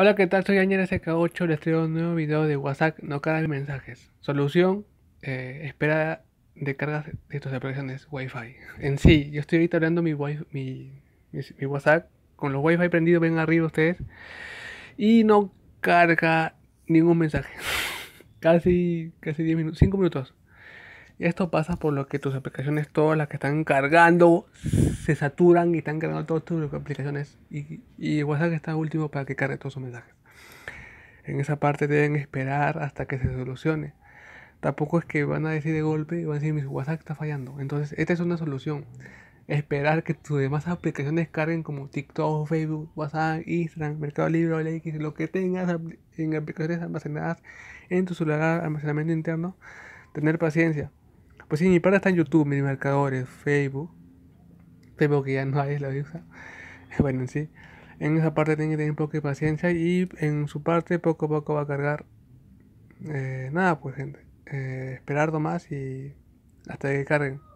Hola, ¿qué tal? Soy Ángel SK8, les traigo un nuevo video de WhatsApp, no carga mensajes. Solución, eh, espera de cargas de estas aplicaciones Wi-Fi. En sí, yo estoy ahorita hablando mi, mi, WhatsApp con los Wi-Fi prendidos, ven arriba ustedes, y no carga ningún mensaje. casi, casi 10 minutos, 5 minutos esto pasa por lo que tus aplicaciones, todas las que están cargando, se saturan y están cargando todas tus aplicaciones. Y, WhatsApp está último para que cargue todos sus mensajes. En esa parte deben esperar hasta que se solucione. Tampoco es que van a decir de golpe, y van a decir, mi WhatsApp está fallando. Entonces, esta es una solución. Esperar que tus demás aplicaciones carguen como TikTok, Facebook, WhatsApp, Instagram, Mercado Libre, OLX, lo que tengas en aplicaciones almacenadas en tu celular, almacenamiento interno. Tener paciencia pues sí, mi parte está en YouTube, mis marcadores, Facebook. Facebook que ya no hay, la usa. Bueno, en sí. En esa parte tiene que tener un poco de paciencia y en su parte poco a poco va a cargar. Eh, nada, pues gente. Eh, esperar más y hasta que carguen.